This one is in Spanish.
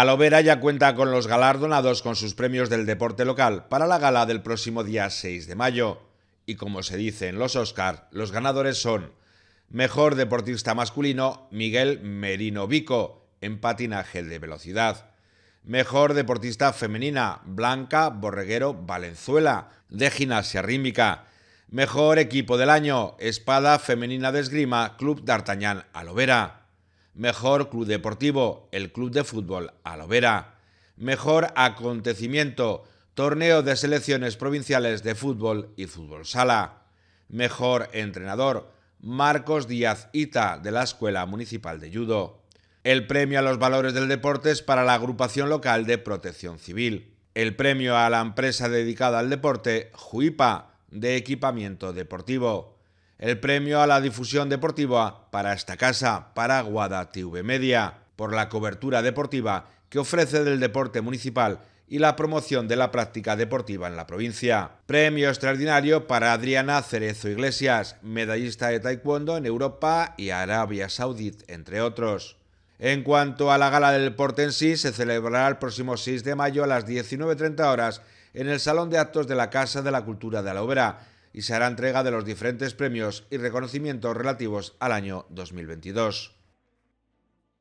Alovera ya cuenta con los galardonados con sus premios del deporte local para la gala del próximo día 6 de mayo. Y como se dice en los Oscars, los ganadores son Mejor deportista masculino Miguel Merino Vico en patinaje de velocidad. Mejor deportista femenina Blanca Borreguero Valenzuela de gimnasia rítmica. Mejor equipo del año Espada Femenina de Esgrima Club D'Artagnan Alovera. Mejor club deportivo, el club de fútbol Alovera. Mejor acontecimiento, torneo de selecciones provinciales de fútbol y fútbol sala. Mejor entrenador, Marcos Díaz Ita, de la Escuela Municipal de Judo. El premio a los valores del deporte es para la agrupación local de protección civil. El premio a la empresa dedicada al deporte, JUIPA, de equipamiento deportivo el premio a la difusión deportiva para esta casa, para Guadalajara TV Media, por la cobertura deportiva que ofrece del deporte municipal y la promoción de la práctica deportiva en la provincia. Premio extraordinario para Adriana Cerezo Iglesias, medallista de taekwondo en Europa y Arabia Saudí, entre otros. En cuanto a la gala del deporte en sí, se celebrará el próximo 6 de mayo a las 19.30 horas en el Salón de Actos de la Casa de la Cultura de Overa y se hará entrega de los diferentes premios y reconocimientos relativos al año 2022.